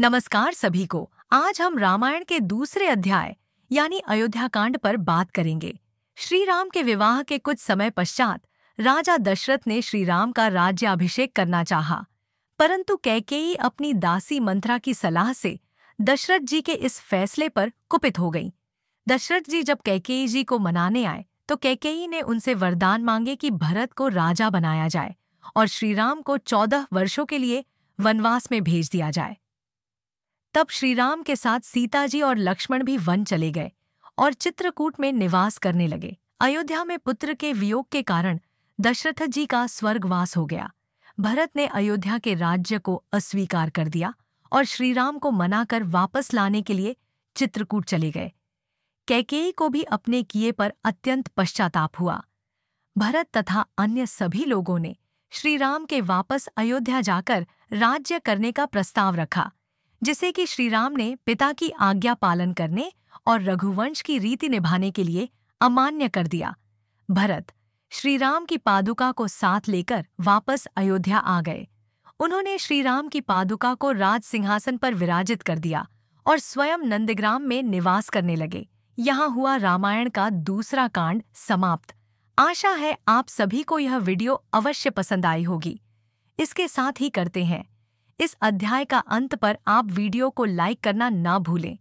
नमस्कार सभी को आज हम रामायण के दूसरे अध्याय यानी अयोध्या कांड पर बात करेंगे श्री राम के विवाह के कुछ समय पश्चात राजा दशरथ ने श्री राम का राज्याभिषेक करना चाहा, परंतु कैकेयी अपनी दासी मंत्रा की सलाह से दशरथ जी के इस फैसले पर कुपित हो गई दशरथ जी जब कैकेयी जी को मनाने आए तो कैकेयी ने उनसे वरदान मांगे कि भरत को राजा बनाया जाए और श्रीराम को चौदह वर्षों के लिए वनवास में भेज दिया जाए तब श्रीराम के साथ सीता जी और लक्ष्मण भी वन चले गए और चित्रकूट में निवास करने लगे अयोध्या में पुत्र के वियोग के कारण दशरथ जी का स्वर्गवास हो गया भरत ने अयोध्या के राज्य को अस्वीकार कर दिया और श्रीराम को मना कर वापस लाने के लिए चित्रकूट चले गए कैकेयी को भी अपने किए पर अत्यंत पश्चाताप हुआ भरत तथा अन्य सभी लोगों ने श्रीराम के वापस अयोध्या जाकर राज्य करने का प्रस्ताव रखा जिसे कि श्रीराम ने पिता की आज्ञा पालन करने और रघुवंश की रीति निभाने के लिए अमान्य कर दिया भरत श्रीराम की पादुका को साथ लेकर वापस अयोध्या आ गए उन्होंने श्रीराम की पादुका को राज सिंहासन पर विराजित कर दिया और स्वयं नंदग्राम में निवास करने लगे यहाँ हुआ रामायण का दूसरा कांड समाप्त आशा है आप सभी को यह वीडियो अवश्य पसंद आई होगी इसके साथ ही करते हैं इस अध्याय का अंत पर आप वीडियो को लाइक करना ना भूलें